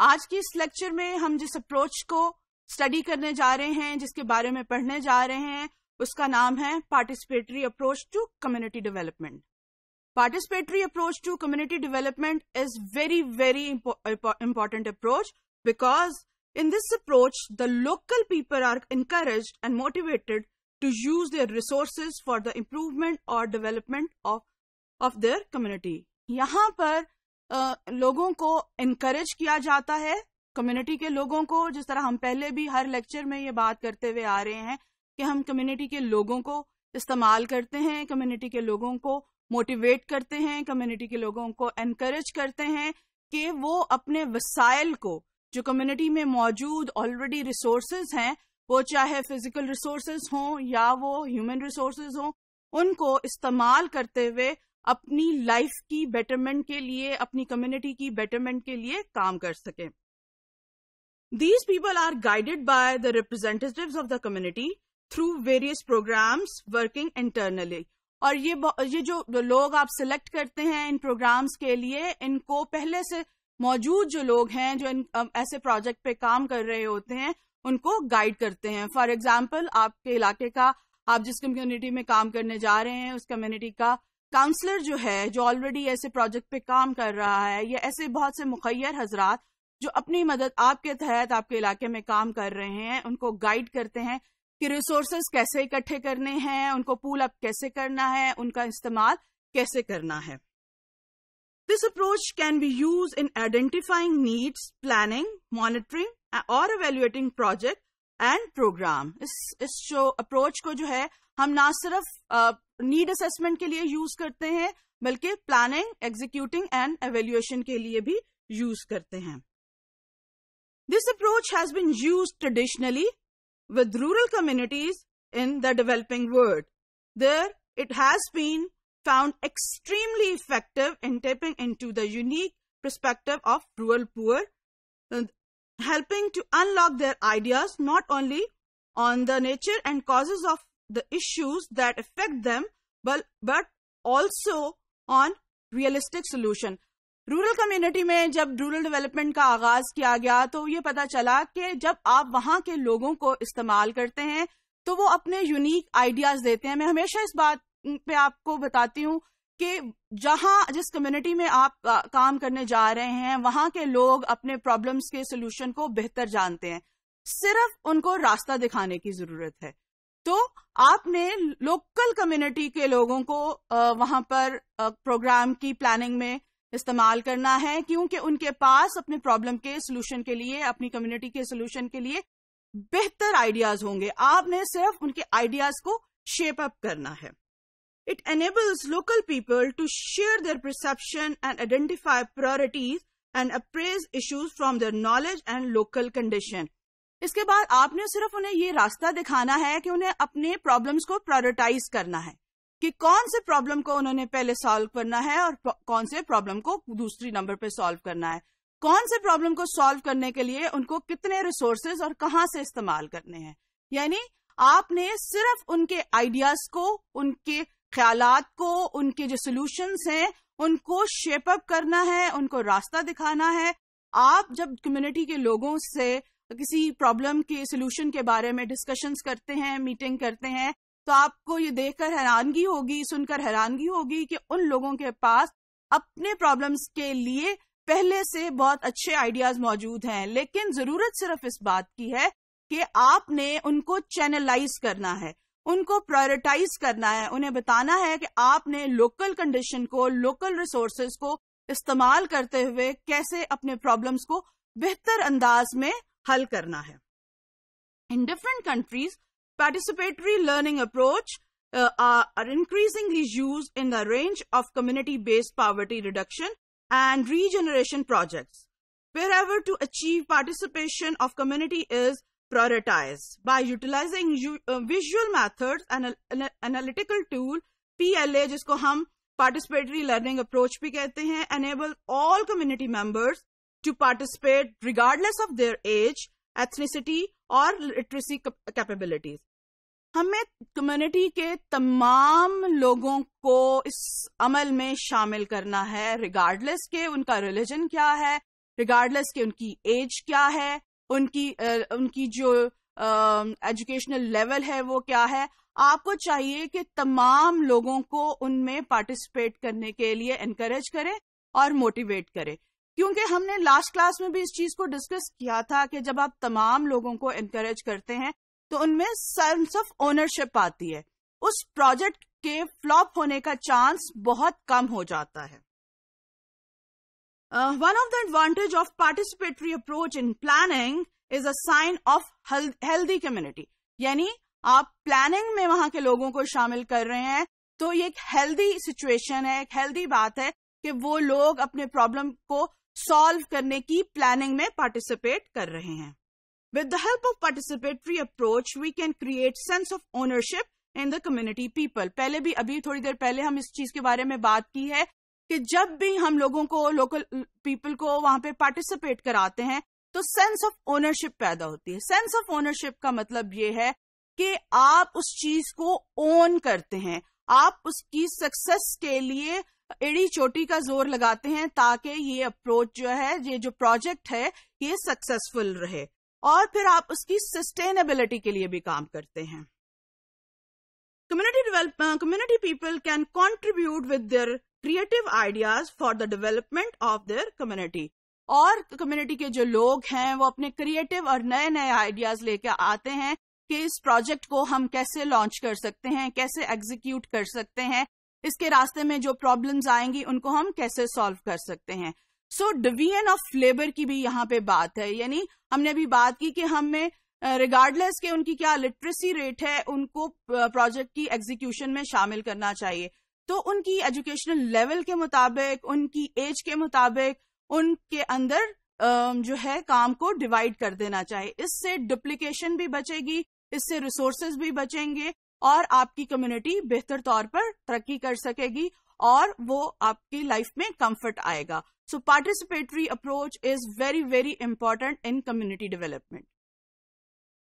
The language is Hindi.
आज की इस लेक्चर में हम जिस अप्रोच को स्टडी करने जा रहे हैं जिसके बारे में पढ़ने जा रहे हैं उसका नाम है participatory approach to community development participatory approach to community development is very very important approach because in this approach the local people are encourage and motivated to use their resources for the improvement और development of of their community यहां पर लोगों को इनकरेज किया जाता है कम्युनिटी के लोगों को जिस तरह हम पहले भी हर लेक्चर में ये बात करते हुए आ रहे हैं कि हम कम्युनिटी के लोगों को इस्तेमाल करते हैं कम्युनिटी के लोगों को मोटिवेट करते हैं कम्युनिटी के लोगों को एनकरेज करते हैं कि वो अपने वसाइल को जो कम्युनिटी में मौजूद ऑलरेडी रिसोर्सेज हैं वो चाहे फिजिकल रिसोर्सेज हों या वो ह्यूमन रिसोर्सेज हों उनको इस्तेमाल करते हुए अपनी लाइफ की बेटरमेंट के लिए अपनी कम्युनिटी की बेटरमेंट के लिए काम कर सकें these people are guided by the representative of the community through various programs working internally और ये ये जो लोग आप सिलेक्ट करते हैं इन प्रोग्राम्स के लिए इनको पहले से मौजूद जो लोग हैं जो इन ऐसे प्रोजेक्ट पे काम कर रहे होते हैं उनको गाइड करते हैं फॉर एग्जाम्पल आपके इलाके का आप जिस कम्युनिटी में काम करने जा रहे हैं उस कम्युनिटी का काउंसलर जो है जो ऑलरेडी ऐसे प्रोजेक्ट पे काम कर रहा है या ऐसे बहुत से मुखैर हजरात जो अपनी मदद आपके तहत आपके इलाके में काम कर रहे हैं उनको गाइड करते हैं कि रिसोर्सेस कैसे इकट्ठे करने हैं उनको पूल अप कैसे करना है उनका इस्तेमाल कैसे करना है this approach can be use in identifying needs planning monitoring और अवेल्युएटिंग प्रोजेक्ट एंड प्रोग्राम इस इस जो अप्रोच को जो है हम ना सिर्फ नीड असेसमेंट के लिए यूज करते हैं बल्कि प्लानिंग एग्जीक्यूटिंग एंड एवेल्युएशन के लिए भी यूज करते हैं this approach has been use traditionally with rural communities in the developing world it has been found extremely effective in tapping into the unique perspective of rural poor helping to unlock their ideas not only on the nature and causes of the issues that affect them but, but also on realistic solution. Rural community में जब रूरल डेवलपमेंट का आगाज किया गया तो ये पता चला कि जब आप वहां के लोगों को इस्तेमाल करते हैं तो वो अपने यूनिक आइडियाज देते हैं मैं हमेशा इस बात पे आपको बताती हूँ कि जहां जिस कम्युनिटी में आप आ, काम करने जा रहे हैं वहां के लोग अपने प्रॉब्लम्स के सोल्यूशन को बेहतर जानते हैं सिर्फ उनको रास्ता दिखाने की जरूरत है तो आपने लोकल कम्युनिटी के लोगों को आ, वहां पर आ, प्रोग्राम की प्लानिंग में इस्तेमाल करना है क्योंकि उनके पास अपने प्रॉब्लम के सोल्यूशन के लिए अपनी कम्युनिटी के सोल्यूशन के लिए बेहतर आइडियाज होंगे आपने सिर्फ उनके आइडियाज को शेप अप करना है It enables local people to share their perception and identify priorities and appraise issues from their knowledge and local condition. इसके बाद आपने सिर्फ उन्हें ये रास्ता दिखाना है कि उन्हें अपने प्रॉब्लम्स को प्रायोरिटाइज करना है कि कौन से प्रॉब्लम को उन्होंने पहले सॉल्व करना है और कौन से प्रॉब्लम को दूसरी नंबर पे सॉल्व करना है कौन से प्रॉब्लम को सॉल्व करने के लिए उनको कितने रिसोर्सेज और कहाँ से इस्तेमाल करने हैं यानी आपने सिर्फ उनके आइडियाज को उनके ख्याल को उनके जो सोल्यूशंस हैं उनको शेप अप करना है उनको रास्ता दिखाना है आप जब कम्युनिटी के लोगों से किसी प्रॉब्लम के सोल्यूशन के बारे में डिस्कशंस करते हैं मीटिंग करते हैं तो आपको ये देखकर हैरानगी होगी सुनकर हैरानगी होगी कि उन लोगों के पास अपने प्रॉब्लम्स के लिए पहले से बहुत अच्छे आइडियाज मौजूद हैं लेकिन जरूरत सिर्फ इस बात की है कि आपने उनको चैनलाइज करना है उनको प्रायोरिटाइज करना है उन्हें बताना है कि आपने लोकल कंडीशन को लोकल रिसोर्सेज को इस्तेमाल करते हुए कैसे अपने प्रॉब्लम्स को बेहतर अंदाज में हल करना है in different countries participatory learning approach are increasingly use in the range of community based poverty reduction and regeneration project wherever to achieve participation of community is prioritize. By utilizing visual methods and analytical tool, PLA जिसको हम participatory learning approach भी कहते हैं enable all community members to participate regardless of their age, ethnicity or literacy capabilities. हमें कम्युनिटी के तमाम लोगों को इस अमल में शामिल करना है रिगार्डलेस के उनका रिलीजन क्या है रिगार्डलेस के उनकी एज क्या है उनकी उनकी जो एजुकेशनल लेवल है वो क्या है आपको चाहिए कि तमाम लोगों को उनमें पार्टिसिपेट करने के लिए एनकरेज करें और मोटिवेट करें क्योंकि हमने लास्ट क्लास में भी इस चीज को डिस्कस किया था कि जब आप तमाम लोगों को एनकरेज करते हैं तो उनमें सेंस ऑफ ओनरशिप आती है उस प्रोजेक्ट के फ्लॉप होने का चांस बहुत कम हो जाता है Uh, one of the advantage of participatory approach in planning is a sign of healthy community. यानी आप प्लानिंग में वहां के लोगों को शामिल कर रहे हैं तो ये एक हेल्दी सिचुएशन है एक हेल्दी बात है कि वो लोग अपने प्रॉब्लम को सॉल्व करने की प्लानिंग में पार्टिसिपेट कर रहे हैं With the help of participatory approach, we can create sense of ownership in the community people. पहले भी अभी थोड़ी देर पहले हम इस चीज के बारे में बात की है कि जब भी हम लोगों को लोकल पीपल को वहां पे पार्टिसिपेट कराते हैं तो सेंस ऑफ ओनरशिप पैदा होती है सेंस ऑफ ओनरशिप का मतलब ये है कि आप उस चीज को ओन करते हैं आप उसकी सक्सेस के लिए एड़ी चोटी का जोर लगाते हैं ताकि ये अप्रोच जो है ये जो प्रोजेक्ट है ये सक्सेसफुल रहे और फिर आप उसकी सस्टेनेबिलिटी के लिए भी काम करते हैं community develop community people can contribute with their creative ideas for the development of their community और कम्युनिटी के जो लोग हैं वो अपने क्रिएटिव और नए नए आइडियाज लेके आते हैं कि इस प्रोजेक्ट को हम कैसे लॉन्च कर सकते हैं कैसे एग्जीक्यूट कर सकते हैं इसके रास्ते में जो प्रॉब्लम्स आएंगी उनको हम कैसे सॉल्व कर सकते हैं सो डिवीजन ऑफ लेबर की भी यहाँ पे बात है यानी हमने अभी बात की कि हमें रिगार्डलेस के उनकी क्या लिटरेसी रेट है उनको प्रोजेक्ट की एग्जीक्यूशन में शामिल करना चाहिए तो उनकी एजुकेशनल लेवल के मुताबिक उनकी एज के मुताबिक उनके अंदर जो है काम को डिवाइड कर देना चाहिए इससे डुप्लीकेशन भी बचेगी इससे रिसोर्सेज भी बचेंगे और आपकी कम्युनिटी बेहतर तौर पर तरक्की कर सकेगी और वो आपकी लाइफ में कंफर्ट आएगा so participatory approach is very very important in community development